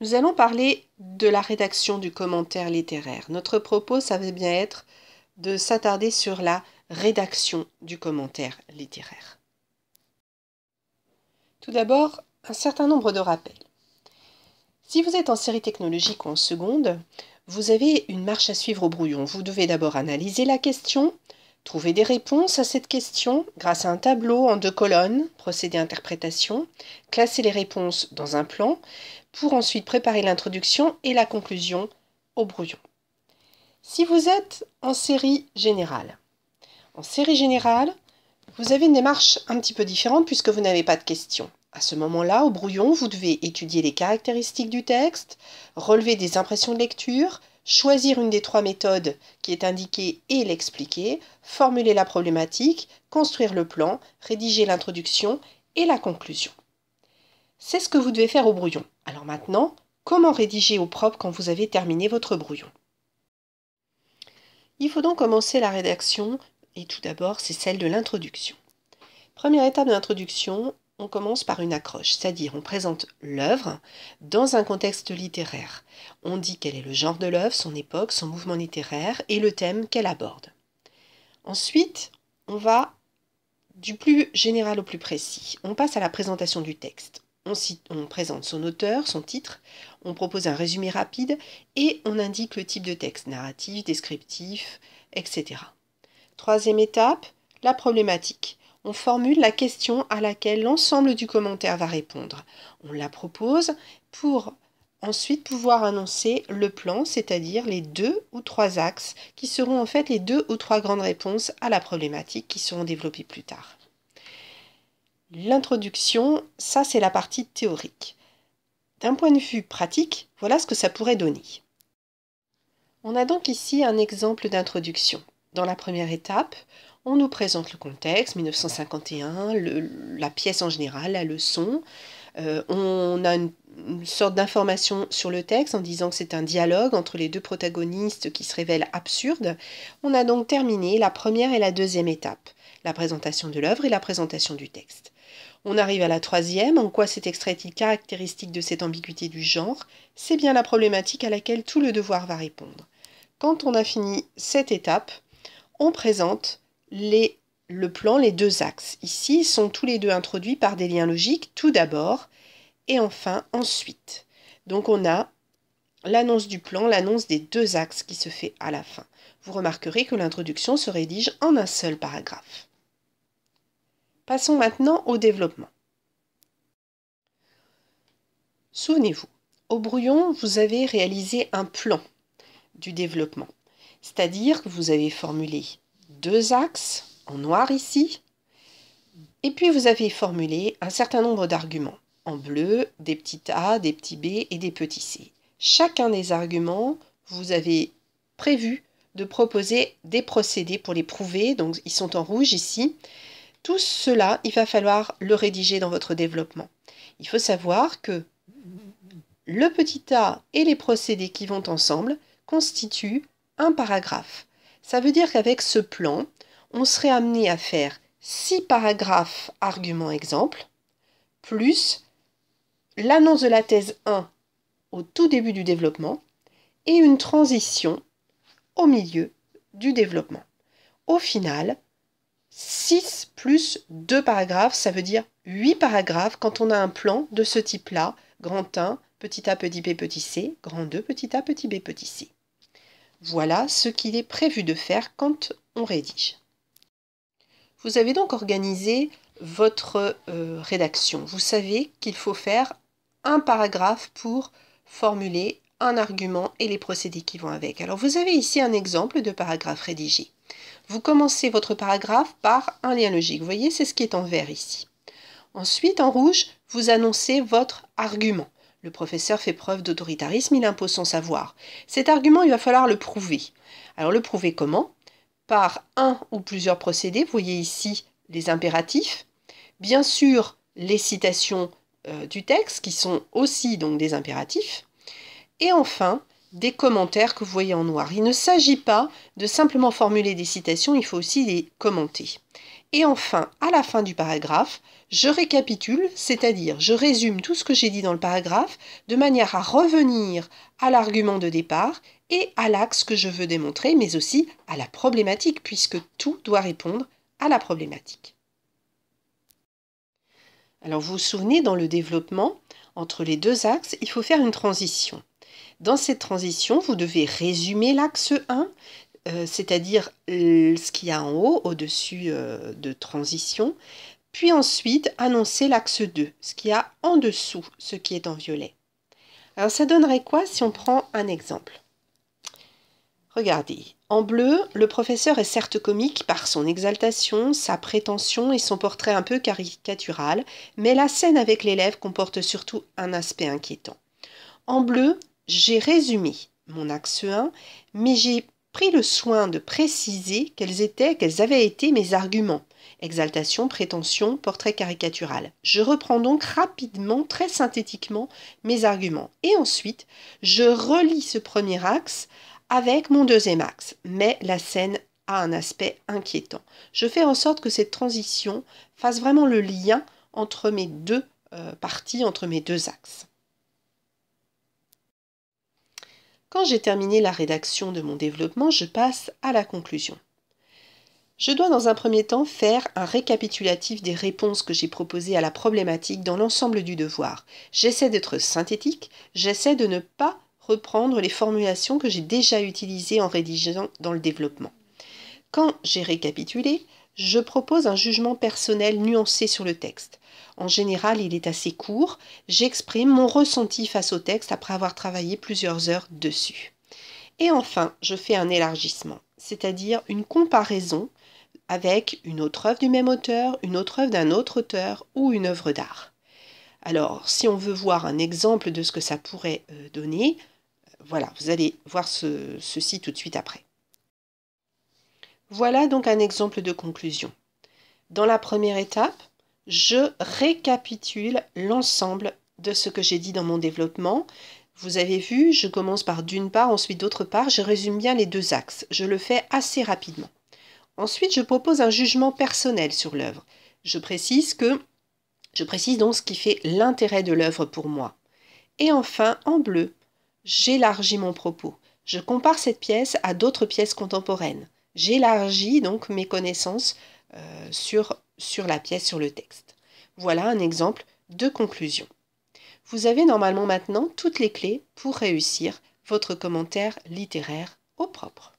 Nous allons parler de la rédaction du commentaire littéraire. Notre propos, ça veut bien être de s'attarder sur la rédaction du commentaire littéraire. Tout d'abord, un certain nombre de rappels. Si vous êtes en série technologique ou en seconde, vous avez une marche à suivre au brouillon. Vous devez d'abord analyser la question, Trouver des réponses à cette question grâce à un tableau en deux colonnes, procédé interprétation, classer les réponses dans un plan pour ensuite préparer l'introduction et la conclusion au brouillon. Si vous êtes en série générale, en série générale, vous avez une démarche un petit peu différente puisque vous n'avez pas de questions. À ce moment-là, au brouillon, vous devez étudier les caractéristiques du texte, relever des impressions de lecture, choisir une des trois méthodes qui est indiquée et l'expliquer, formuler la problématique, construire le plan, rédiger l'introduction et la conclusion. C'est ce que vous devez faire au brouillon. Alors maintenant, comment rédiger au propre quand vous avez terminé votre brouillon Il faut donc commencer la rédaction et tout d'abord, c'est celle de l'introduction. Première étape de l'introduction, on commence par une accroche, c'est-à-dire on présente l'œuvre dans un contexte littéraire. On dit quel est le genre de l'œuvre, son époque, son mouvement littéraire et le thème qu'elle aborde. Ensuite, on va du plus général au plus précis. On passe à la présentation du texte. On, on, présente son auteur, son titre, on propose un résumé rapide et on indique le type de texte, narratif, descriptif, etc. Troisième étape, la problématique on formule la question à laquelle l'ensemble du commentaire va répondre. On la propose pour ensuite pouvoir annoncer le plan, c'est-à-dire les deux ou trois axes qui seront en fait les deux ou trois grandes réponses à la problématique qui seront développées plus tard. L'introduction, ça c'est la partie théorique. D'un point de vue pratique, voilà ce que ça pourrait donner. On a donc ici un exemple d'introduction. Dans la première étape, on nous présente le contexte, 1951, la pièce en général, la leçon. Euh, on a une, une sorte d'information sur le texte en disant que c'est un dialogue entre les deux protagonistes qui se révèle absurde. On a donc terminé la première et la deuxième étape, la présentation de l'œuvre et la présentation du texte. On arrive à la troisième, en quoi cet extrait est-il caractéristique de cette ambiguïté du genre C'est bien la problématique à laquelle tout le devoir va répondre. Quand on a fini cette étape, on présente les, le plan, les deux axes. Ici, ils sont tous les deux introduits par des liens logiques, tout d'abord, et enfin ensuite. Donc on a l'annonce du plan, l'annonce des deux axes qui se fait à la fin. Vous remarquerez que l'introduction se rédige en un seul paragraphe. Passons maintenant au développement. Souvenez-vous, au brouillon, vous avez réalisé un plan du développement. C'est-à-dire que vous avez formulé deux axes, en noir ici, et puis vous avez formulé un certain nombre d'arguments, en bleu, des petits a, des petits b et des petits c. Chacun des arguments, vous avez prévu de proposer des procédés pour les prouver, donc ils sont en rouge ici. Tout cela, il va falloir le rédiger dans votre développement. Il faut savoir que le petit a et les procédés qui vont ensemble constituent un paragraphe. Ça veut dire qu'avec ce plan, on serait amené à faire six paragraphes argument-exemple, plus l'annonce de la thèse 1 au tout début du développement et une transition au milieu du développement. Au final, 6 plus 2 paragraphes, ça veut dire 8 paragraphes quand on a un plan de ce type-là, grand 1, petit a, petit b, petit c, grand 2, petit a, petit b, petit c. Voilà ce qu'il est prévu de faire quand on rédige. Vous avez donc organisé votre euh, rédaction. Vous savez qu'il faut faire un paragraphe pour formuler un argument et les procédés qui vont avec. Alors vous avez ici un exemple de paragraphe rédigé. Vous commencez votre paragraphe par un lien logique. Vous voyez, c'est ce qui est en vert ici. Ensuite, en rouge, vous annoncez votre argument. Le professeur fait preuve d'autoritarisme, il impose son savoir. Cet argument, il va falloir le prouver. Alors le prouver comment Par un ou plusieurs procédés. Vous voyez ici les impératifs. Bien sûr, les citations euh, du texte, qui sont aussi donc des impératifs. Et enfin, des commentaires que vous voyez en noir. Il ne s'agit pas de simplement formuler des citations, il faut aussi les commenter. Et enfin, à la fin du paragraphe, je récapitule, c'est-à-dire je résume tout ce que j'ai dit dans le paragraphe de manière à revenir à l'argument de départ et à l'axe que je veux démontrer, mais aussi à la problématique, puisque tout doit répondre à la problématique. Alors vous vous souvenez, dans le développement, entre les deux axes, il faut faire une transition. Dans cette transition, vous devez résumer l'axe 1, euh, c'est-à-dire ce qu'il y a en haut, au-dessus euh, de transition, puis ensuite annoncer l'axe 2, ce qu'il y a en dessous, ce qui est en violet. Alors ça donnerait quoi si on prend un exemple Regardez, en bleu, le professeur est certes comique par son exaltation, sa prétention et son portrait un peu caricatural, mais la scène avec l'élève comporte surtout un aspect inquiétant. En bleu, j'ai résumé mon axe 1, mais j'ai pris le soin de préciser quels étaient, quels avaient été mes arguments. Exaltation, prétention, portrait caricatural. Je reprends donc rapidement, très synthétiquement, mes arguments. Et ensuite, je relis ce premier axe avec mon deuxième axe. Mais la scène a un aspect inquiétant. Je fais en sorte que cette transition fasse vraiment le lien entre mes deux euh, parties, entre mes deux axes. Quand j'ai terminé la rédaction de mon développement, je passe à la conclusion. Je dois dans un premier temps faire un récapitulatif des réponses que j'ai proposées à la problématique dans l'ensemble du devoir. J'essaie d'être synthétique, j'essaie de ne pas reprendre les formulations que j'ai déjà utilisées en rédigeant dans le développement. Quand j'ai récapitulé, je propose un jugement personnel nuancé sur le texte. En général, il est assez court, j'exprime mon ressenti face au texte après avoir travaillé plusieurs heures dessus. Et enfin, je fais un élargissement, c'est-à-dire une comparaison avec une autre œuvre du même auteur, une autre œuvre d'un autre auteur ou une œuvre d'art. Alors, si on veut voir un exemple de ce que ça pourrait euh, donner, euh, voilà, vous allez voir ceci tout de suite après. Voilà donc un exemple de conclusion. Dans la première étape, je récapitule l'ensemble de ce que j'ai dit dans mon développement. Vous avez vu, je commence par d'une part, ensuite d'autre part, je résume bien les deux axes. Je le fais assez rapidement. Ensuite, je propose un jugement personnel sur l'œuvre. Je précise que je précise donc ce qui fait l'intérêt de l'œuvre pour moi. Et enfin, en bleu, j'élargis mon propos. Je compare cette pièce à d'autres pièces contemporaines j'élargis donc mes connaissances euh, sur, sur la pièce, sur le texte. Voilà un exemple de conclusion. Vous avez normalement maintenant toutes les clés pour réussir votre commentaire littéraire au propre.